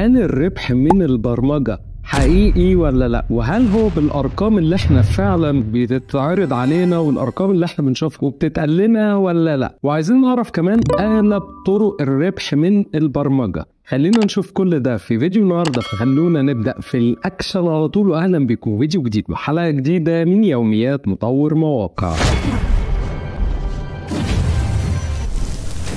هل الربح من البرمجة حقيقي ولا لا وهل هو بالارقام اللي احنا فعلا بتتعرض علينا والارقام اللي احنا بنشوفها وبتتقال لنا ولا لا وعايزين نعرف كمان اغلب طرق الربح من البرمجه خلينا نشوف كل ده في فيديو النهارده فخلونا نبدا في الاكشن على طول واهلا بيكم فيديو جديد وحلقه جديده من يوميات مطور مواقع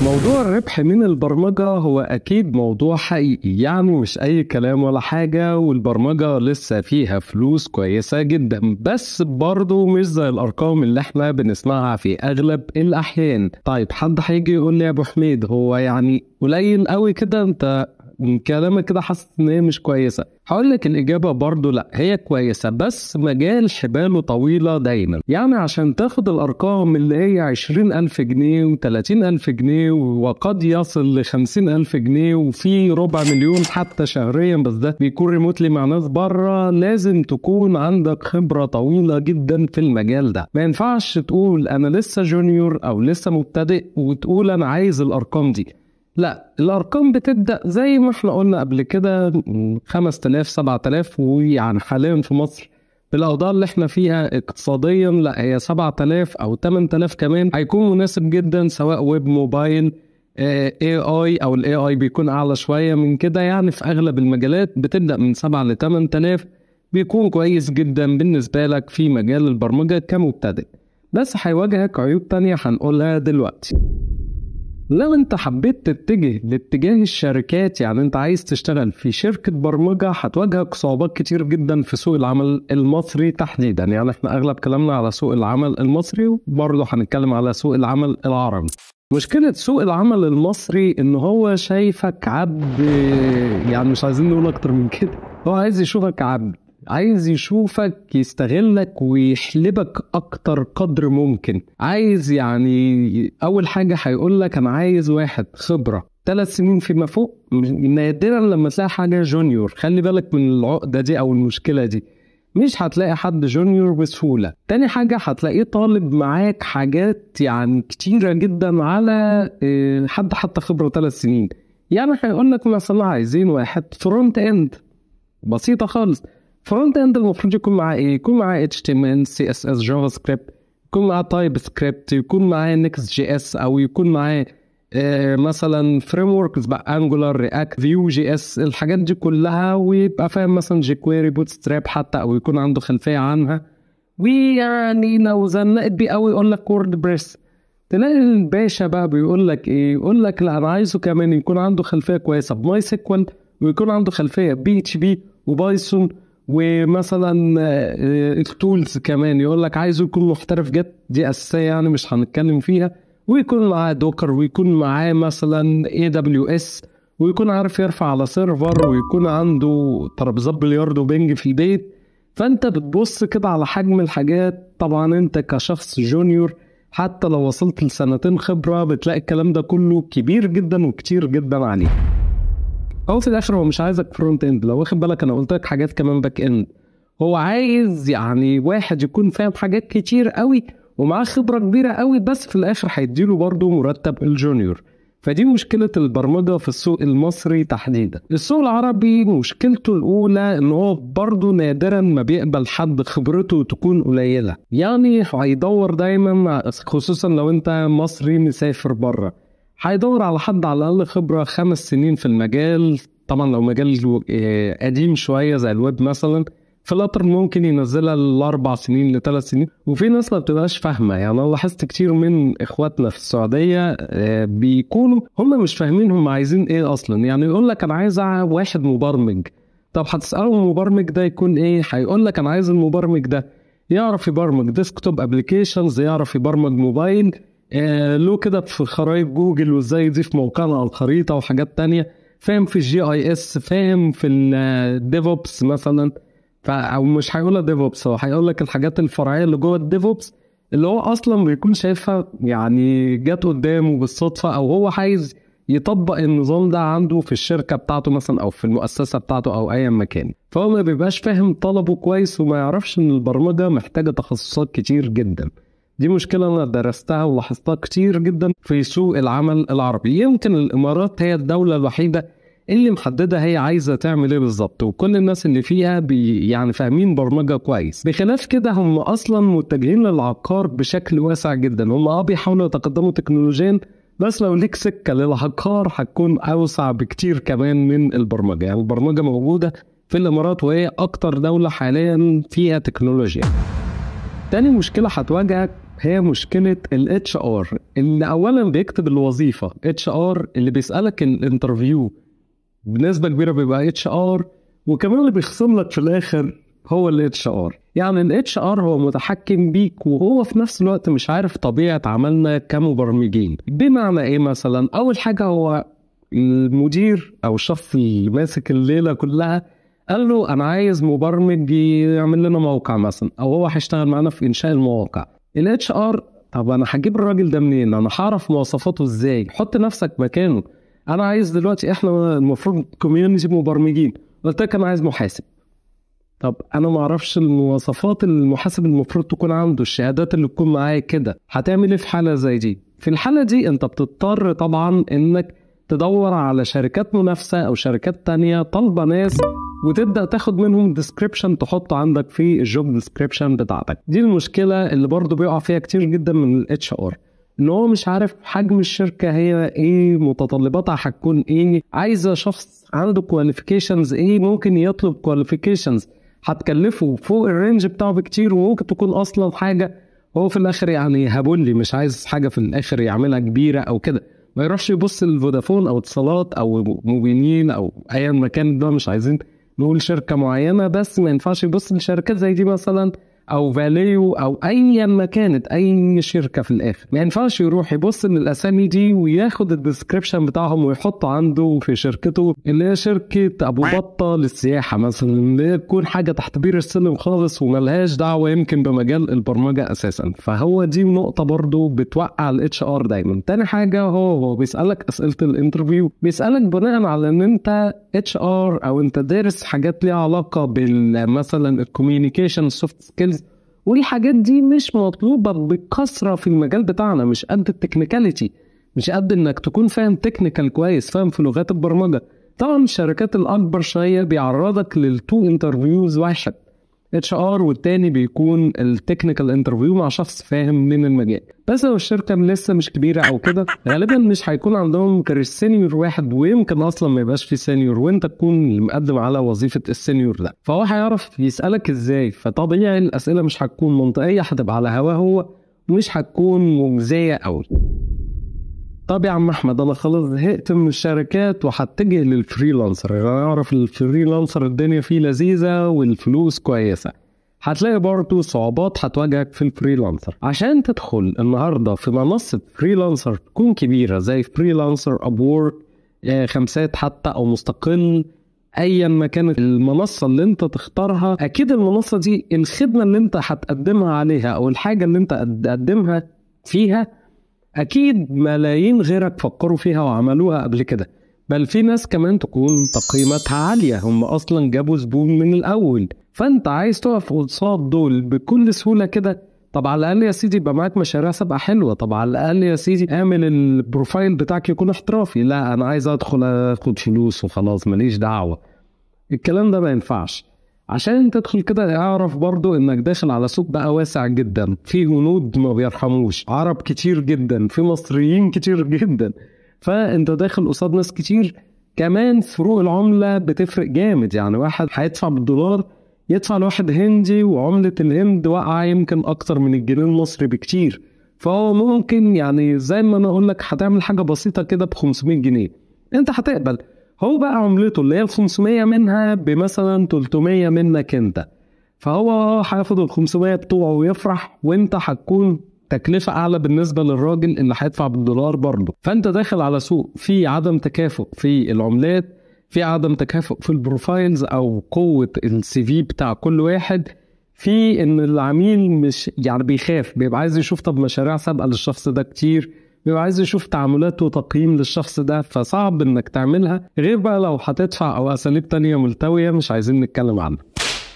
موضوع الربح من البرمجة هو أكيد موضوع حقيقي يعني مش أي كلام ولا حاجة والبرمجة لسه فيها فلوس كويسة جدا بس برضه مش زي الأرقام اللي احنا بنسمعها في أغلب الأحيان طيب حد هيجي يقول لي يا أبو حميد هو يعني قليل قوي كده أنت من كلامك كده حاسس ان هي مش كويسه هقول لك الاجابه برضو لا هي كويسه بس مجال حباله طويله دايما يعني عشان تاخد الارقام اللي هي 20000 جنيه و30000 جنيه وقد يصل ل 50000 جنيه وفي ربع مليون حتى شهريا بس ده بيكون ريموتلي مع ناس بره لازم تكون عندك خبره طويله جدا في المجال ده ما ينفعش تقول انا لسه جونيور او لسه مبتدئ وتقول انا عايز الارقام دي لا الارقام بتبدا زي ما احنا قلنا قبل كده 5000 7000 ويعني حاليا في مصر بالاوضاع اللي احنا فيها اقتصاديا لا هي 7000 او 8000 كمان هيكون مناسب جدا سواء ويب موبايل اي آه، اي او الاي اي بيكون اعلى شويه من كده يعني في اغلب المجالات بتبدا من 7 ل 8000 بيكون كويس جدا بالنسبه لك في مجال البرمجه كمبتدئ بس هيواجهك عيوب تانية هنقولها دلوقتي لو انت حبيت تتجه لاتجاه الشركات يعني انت عايز تشتغل في شركة برمجة هتواجهك صعوبات كتير جدا في سوق العمل المصري تحديدا يعني احنا اغلب كلامنا على سوق العمل المصري وبرضه هنتكلم على سوق العمل العربي مشكلة سوق العمل المصري ان هو شايفك عبد يعني مش عايزين نقول اكتر من كده هو عايز يشوفك عبد عايز يشوفك يستغلك ويحلبك اكتر قدر ممكن عايز يعني اول حاجه هيقولك انا عايز واحد خبره ثلاث سنين فيما فوق نادرا لما تلاقي حاجه جونيور خلي بالك من العقده دي او المشكله دي مش هتلاقي حد جونيور بسهوله تاني حاجه هتلاقيه طالب معاك حاجات يعني كتيره جدا على آه، حد حتى خبره ثلاث سنين يعني هيقول لك مثلا عايزين واحد فرونت اند بسيطه خالص فرونت اند المفروض يكون معاه ايه يكون معاه اتش تي ام ان سي اس اس جافا سكريبت يكون معاه تايب سكريبت يكون معاه نكست جي اس او يكون معاه مثلا فريم وركس بقى انجولار رياكت فيو جي اس الحاجات دي كلها ويبقى فاهم مثلا جي كويري بوت ستراب حتى او يكون عنده خلفيه عنها ويعني لو زنقت بيه قوي يقول لك وورد بريس تلاقي الباشا بقى بيقول لك ايه يقول لك لا انا عايزه كمان يكون عنده خلفيه كويسه بماي سيكوال ويكون عنده خلفيه بي اتش بي وبايثون ومثلا آه، آه، التولز كمان يقول لك عايزه يكون محترف جد دي اساسيه يعني مش هنتكلم فيها ويكون معاه دوكر ويكون معاه مثلا اي دبليو اس ويكون عارف يرفع على سيرفر ويكون عنده ترابيزات بلياردو وبنج في البيت فانت بتبص كده على حجم الحاجات طبعا انت كشخص جونيور حتى لو وصلت لسنتين خبره بتلاقي الكلام ده كله كبير جدا وكتير جدا عليه هو في الاخر هو مش عايزك فرونت اند لو واخد بالك انا قلت لك حاجات كمان باك اند هو عايز يعني واحد يكون فاهم حاجات كتير قوي ومعاه خبره كبيره قوي بس في الاخر هيديله برضه مرتب الجونيور فدي مشكلة البرمجة في السوق المصري تحديدا السوق العربي مشكلته الأولى إن هو برضه نادرا ما بيقبل حد خبرته تكون قليلة يعني هيدور دايما خصوصا لو أنت مصري مسافر بره هيدور على حد على الاقل خبره خمس سنين في المجال طبعا لو مجال آه، قديم شويه زي الويب مثلا فلاتر ممكن ينزلها لاربع سنين لثلاث سنين وفي ناس ما بتبقاش فاهمه يعني انا لاحظت كتير من اخواتنا في السعوديه آه، بيكونوا هم مش فاهمين هم عايزين ايه اصلا يعني يقول لك انا عايز واحد مبرمج طب هتساله المبرمج ده يكون ايه هيقول لك انا عايز المبرمج ده يعرف يبرمج ديسكتوب ابلكيشنز يعرف يبرمج موبايل آه، له كده في خرايط جوجل وازاي يضيف موقعنا على الخريطه وحاجات تانية فاهم في الجي اي اس فاهم في الديفوبس مثلا او مش هيقول ديف ديفوبس هو هيقول لك الحاجات الفرعيه اللي جوه الديفوبس اللي هو اصلا بيكون شايفها يعني جت قدامه بالصدفه او هو عايز يطبق النظام ده عنده في الشركه بتاعته مثلا او في المؤسسه بتاعته او ايا مكان فهو ما بيبقاش فاهم طلبه كويس وما يعرفش ان البرمجه محتاجه تخصصات كتير جدا دي مشكلة أنا درستها ولاحظتها كتير جدا في سوق العمل العربي يمكن الإمارات هي الدولة الوحيدة اللي محددة هي عايزة تعمل إيه بالظبط وكل الناس اللي فيها بي يعني فاهمين برمجة كويس بخلاف كده هم أصلا متجهين للعقار بشكل واسع جدا هم أه بيحاولوا يتقدموا تكنولوجيا بس لو ليك سكة للعقار هتكون أوسع بكتير كمان من البرمجة يعني البرمجة موجودة في الإمارات وهي أكتر دولة حاليا فيها تكنولوجيا تاني مشكلة هتواجهك هي مشكله الاتش ار ان اولا بيكتب الوظيفه اتش ار اللي بيسالك الانترفيو بنسبه كبيره بيبقى اتش ار وكمان اللي بيخصم لك في الاخر هو الاتش ار يعني الاتش ار هو متحكم بيك وهو في نفس الوقت مش عارف طبيعه عملنا كمبرمجين بمعنى ايه مثلا اول حاجه هو المدير او الشخص اللي ماسك الليله كلها قال له انا عايز مبرمج يعمل لنا موقع مثلا او هو هيشتغل معانا في انشاء المواقع الاتش ار طب انا هجيب الراجل ده منين انا هعرف مواصفاته ازاي حط نفسك مكانه انا عايز دلوقتي احنا المفروض كوميونتي مبرمجين قلت لك انا عايز محاسب طب انا ما اعرفش المواصفات اللي المحاسب المفروض تكون عنده الشهادات اللي تكون معايا كده هتعمل ايه في حاله زي دي في الحاله دي انت بتضطر طبعا انك تدور على شركات منافسة أو شركات تانية طالبة ناس وتبدا تاخد منهم ديسكريبشن تحطه عندك في الجوب ديسكريبشن بتاعتك دي المشكله اللي برضه بيقع فيها كتير جدا من الاتش ار ان هو مش عارف حجم الشركه هي ايه متطلباتها هتكون ايه عايزه شخص عنده كواليفيكيشنز ايه ممكن يطلب كواليفيكيشنز هتكلفه فوق الرينج بتاعه بكتير وممكن تكون اصلا حاجه هو في الاخر يعني هبولي مش عايز حاجه في الاخر يعملها كبيره او كده ما يروحش يبص لفودافون او اتصالات او موبينيل او ايا ما كان ده مش عايزين نقول شركه معينه بس ما ينفعش يبص لشركات زي دي مثلا او فاليو او ايا ما كانت اي شركه في الاخر ما ينفعش يروح يبص للاسامي دي وياخد الديسكريبشن بتاعهم ويحطه عنده في شركته اللي هي شركه ابو بطه للسياحه مثلا اللي هي تكون حاجه تحت بير السلم خالص وملهاش دعوه يمكن بمجال البرمجه اساسا فهو دي نقطه برضو بتوقع الاتش ار دايما تاني حاجه هو هو بيسالك اسئله الانترفيو بيسالك بناء على ان انت اتش ار او انت دارس حاجات ليها علاقه بال مثلا الكوميونيكيشن سوفت سكيل والحاجات دي مش مطلوبه بكثره في المجال بتاعنا مش قد التكنيكاليتي مش قد انك تكون فاهم تكنيكال كويس فاهم في لغات البرمجه طبعا الشركات الاكبر شويه بيعرضك للتو انترفيوز واحد اتش ار والتاني بيكون التكنيكال انترفيو مع شخص فاهم من المجال بس لو الشركه لسه مش كبيره او كده غالبا مش هيكون عندهم غير السينيور واحد ويمكن اصلا ما يبقاش في سينيور وانت تكون مقدم على وظيفه السينيور ده فهو هيعرف يسالك ازاي فطبيعي الاسئله مش هتكون منطقيه هتبقى على هواه هو مش هتكون مجزيه قوي طب يا عم احمد انا خلاص زهقت من الشركات وهتجه للفريلانسر يعني انا اعرف الفريلانسر الدنيا فيه لذيذه والفلوس كويسه هتلاقي برضه صعوبات هتواجهك في الفريلانسر عشان تدخل النهارده في منصه فريلانسر تكون كبيره زي فريلانسر ابورك آه، خمسات حتى او مستقل ايا ما كانت المنصه اللي انت تختارها اكيد المنصه دي الخدمه اللي انت هتقدمها عليها او الحاجه اللي انت هتقدمها فيها اكيد ملايين غيرك فكروا فيها وعملوها قبل كده بل في ناس كمان تكون تقييماتها عاليه هم اصلا جابوا زبون من الاول فانت عايز تقف قصاد دول بكل سهوله كده طب على الاقل يا سيدي يبقى معاك مشاريع سابقه حلوه طب على الاقل يا سيدي اعمل البروفايل بتاعك يكون احترافي لا انا عايز ادخل اخد فلوس وخلاص ماليش دعوه الكلام ده ما ينفعش عشان تدخل كده اعرف برضو انك داخل على سوق بقى واسع جدا في هنود ما بيرحموش عرب كتير جدا في مصريين كتير جدا فانت داخل قصاد ناس كتير كمان فروق العمله بتفرق جامد يعني واحد هيدفع بالدولار يدفع لواحد هندي وعمله الهند واقعه يمكن اكتر من الجنيه المصري بكتير فهو ممكن يعني زي ما انا اقول لك هتعمل حاجه بسيطه كده ب 500 جنيه انت هتقبل هو بقى عملته اللي هي ال 500 منها بمثلا 300 منك انت فهو هياخد ال 500 بتوعه ويفرح وانت هتكون تكلفة أعلى بالنسبة للراجل اللي هيدفع بالدولار برضه فأنت داخل على سوق في عدم تكافؤ في العملات في عدم تكافؤ في البروفايلز أو قوة السي في بتاع كل واحد في ان العميل مش يعني بيخاف بيبقى عايز يشوف طب مشاريع سابقه للشخص ده كتير بيبقى عايز يشوف تعاملات وتقييم للشخص ده فصعب انك تعملها غير بقى لو هتدفع او اساليب تانية ملتويه مش عايزين نتكلم عنها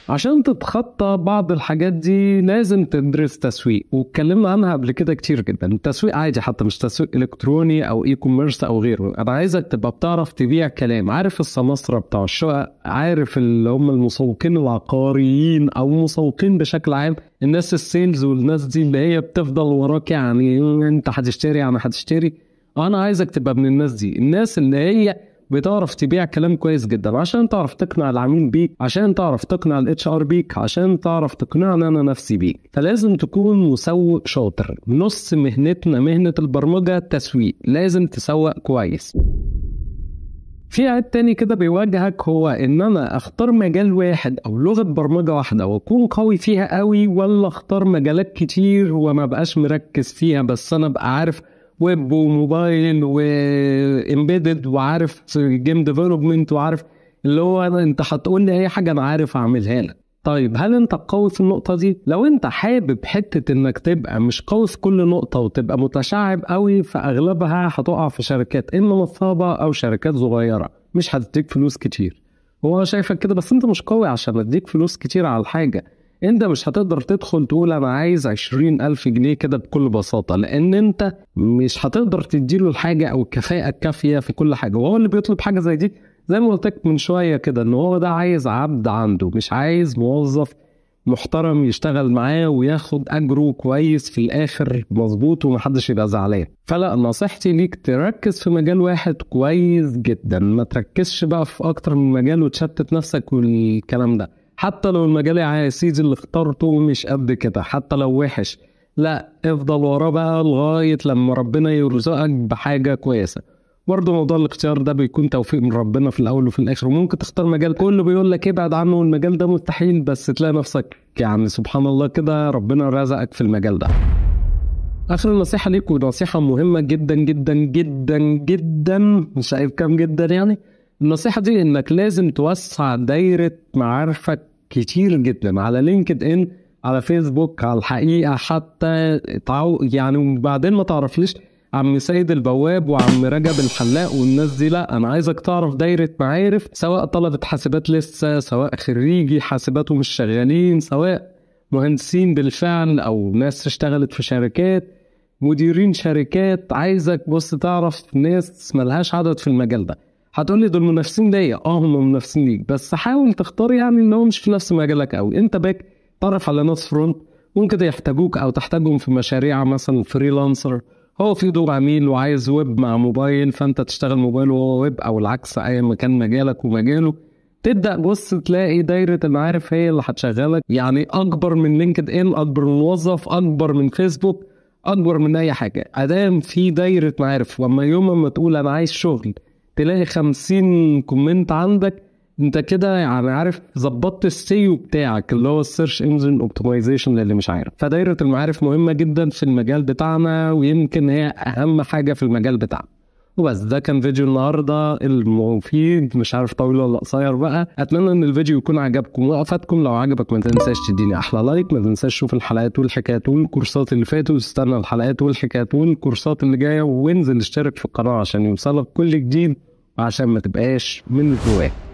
عشان تتخطى بعض الحاجات دي لازم تدرس تسويق واتكلمنا عنها قبل كده كتير جدا التسويق عادي حتى مش تسويق الكتروني او اي كوميرس او غيره انا عايزك تبقى بتعرف تبيع كلام عارف السماسرة بتاع الشقق عارف اللي هم المسوقين العقاريين او المسوقين بشكل عام الناس السيلز والناس دي اللي هي بتفضل وراك يعني انت هتشتري يعني هتشتري انا عايزك تبقى من الناس دي الناس اللي هي بتعرف تبيع كلام كويس جدا عشان تعرف تقنع العميل بيك عشان تعرف تقنع الاتش ار بيك عشان تعرف تقنعني انا نفسي بيك فلازم تكون مسوق شاطر نص مهنتنا مهنه البرمجه التسويق لازم تسوق كويس في عيب تاني كده بيواجهك هو ان انا اختار مجال واحد او لغه برمجه واحده واكون قوي فيها قوي ولا اختار مجالات كتير وما بقاش مركز فيها بس انا ابقى عارف ويب وموبايل وامبيدد وعارف جيم ديفلوبمنت وعارف اللي هو انت هتقول لي اي حاجه انا عارف اعملها لك طيب هل انت قوي في النقطه دي لو انت حابب حته انك تبقى مش قوي في كل نقطه وتبقى متشعب قوي فاغلبها هتقع في شركات اما نصابه او شركات صغيره مش هتديك فلوس كتير هو شايفك كده بس انت مش قوي عشان اديك فلوس كتير على الحاجه انت مش هتقدر تدخل تقول انا عايز عشرين الف جنيه كده بكل بساطة لان انت مش هتقدر تديله الحاجة او الكفاءة الكافية في كل حاجة وهو اللي بيطلب حاجة زي دي زي ما قلت لك من شوية كده ان هو ده عايز عبد عنده مش عايز موظف محترم يشتغل معاه وياخد اجره كويس في الاخر مظبوط ومحدش يبقى زعلان فلا نصيحتي ليك تركز في مجال واحد كويس جدا ما تركزش بقى في اكتر من مجال وتشتت نفسك والكلام ده حتى لو المجال يا سيدي اللي اخترته مش قد كده حتى لو وحش لا افضل وراه بقى لغاية لما ربنا يرزقك بحاجة كويسة برضه موضوع الاختيار ده بيكون توفيق من ربنا في الأول وفي الآخر وممكن تختار مجال كله بيقول لك ابعد عنه المجال ده مستحيل بس تلاقي نفسك يعني سبحان الله كده ربنا رزقك في المجال ده اخر نصيحه ليك ونصيحه مهمه جدا جدا جدا جدا مش عارف كام جدا يعني النصيحه دي انك لازم توسع دايره معارفك كتير جدا على لينكد ان على فيسبوك على الحقيقه حتى تعو يعني وبعدين ما تعرفليش عم سيد البواب وعم رجب الحلاق والناس دي لا انا عايزك تعرف دايره معارف سواء طلبه حاسبات لسه سواء خريجي حاسبات ومش شغالين سواء مهندسين بالفعل او ناس اشتغلت في شركات مديرين شركات عايزك بص تعرف ناس ملهاش عدد في المجال ده هتقول لي دول منافسين ليا اه هم منافسين ليك بس حاول تختار يعني ان هو مش في نفس مجالك قوي انت باك طرف على ناس فرونت ممكن يحتاجوك او تحتاجهم في مشاريع مثلا فريلانسر هو في دور عميل وعايز ويب مع موبايل فانت تشتغل موبايل وهو ويب او العكس ايا ما كان مجالك ومجاله تبدا بص تلاقي دايره المعارف هي اللي هتشغلك يعني اكبر من لينكد ان اكبر من موظف اكبر من فيسبوك اكبر من اي حاجه ادام في دايره معارف واما يوم ما تقول انا عايز شغل تلاقي 50 كومنت عندك انت كده يعني عارف ظبطت السيو بتاعك اللي هو السيرش انجن اوبتمايزيشن للي مش عارف فدايره المعارف مهمه جدا في المجال بتاعنا ويمكن هي اهم حاجه في المجال بتاعنا وبس ده كان فيديو النهارده المفيد مش عارف طويل ولا قصير بقى اتمنى ان الفيديو يكون عجبكم وافادكم لو عجبك ما تنساش تديني احلى لايك ما تنساش تشوف الحلقات والحكايات والكورسات اللي فاتت واستنى الحلقات والحكايات والكورسات اللي جايه وانزل اشترك في القناه عشان يوصلك كل جديد عشان ما تبقاش من جواك